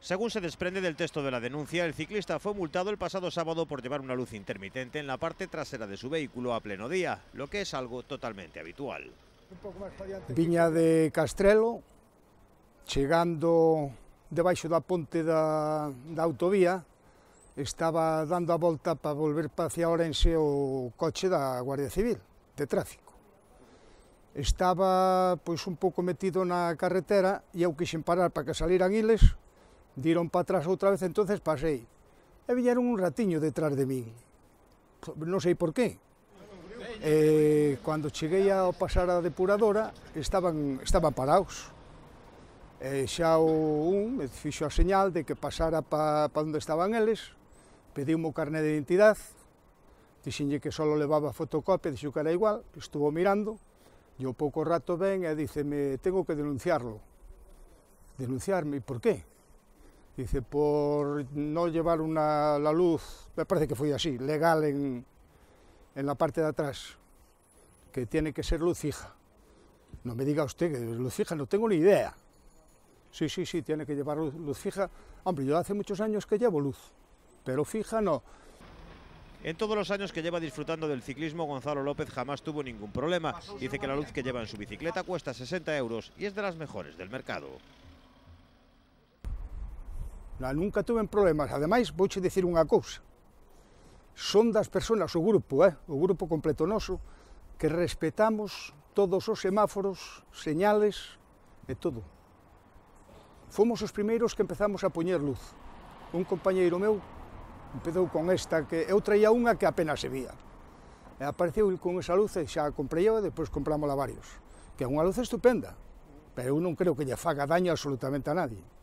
Según se desprende del texto de la denuncia, el ciclista fue multado el pasado sábado por llevar una luz intermitente en la parte trasera de su vehículo a pleno día, lo que es algo totalmente habitual. Viña de Castrelo, chegando debaixo da ponte da, da autovía, estaba dando a volta para volver para hacia Orense o coche da Guardia Civil, de tráfico. Estaba pois un pouco metido na carretera e eu quixen parar para que saliran iles, Diron para atrás outra vez, entonces pasei. E viñeron un ratiño detrás de min. Non sei por qué. E, cando cheguei a pasar a depuradora, estaban, estaban parados. E xa o un me fixo a señal de que pasara para pa onde estaban eles, pediu o carné de identidade, dixenlle que só levaba fotocopia, dixo que era igual, estuvo mirando, E ao pouco rato ven e díceme, tengo que denunciarlo. Denunciarme, por qué? Dice, por no llevar una, la luz, me parece que fue así, legal en, la parte de atrás, que tiene que ser luz fija. No me diga usted que luz fija, no tengo ni idea. Sí, sí, sí, tiene que llevar luz, luz, fija. Hombre, yo hace muchos años que llevo luz, pero fija no. En todos los años que lleva disfrutando del ciclismo, Gonzalo López jamás tuvo ningún problema. Dice que la luz que lleva en su bicicleta cuesta 60 euros y es de las mejores del mercado. Na, nunca tuve problemas. Ademais, vouche dicir unha cousa. Son das persoas, o grupo, eh, o grupo completo noso, que respetamos todos os semáforos, señales e todo. Fomos os primeiros que empezamos a poñer luz. Un compañeiro meu empezou con esta, que eu traía unha que apenas se vía. E apareceu con esa luz e xa comprei eu e depois comprámola varios. Que é unha luz estupenda, pero eu non creo que lle faga daño absolutamente a nadie.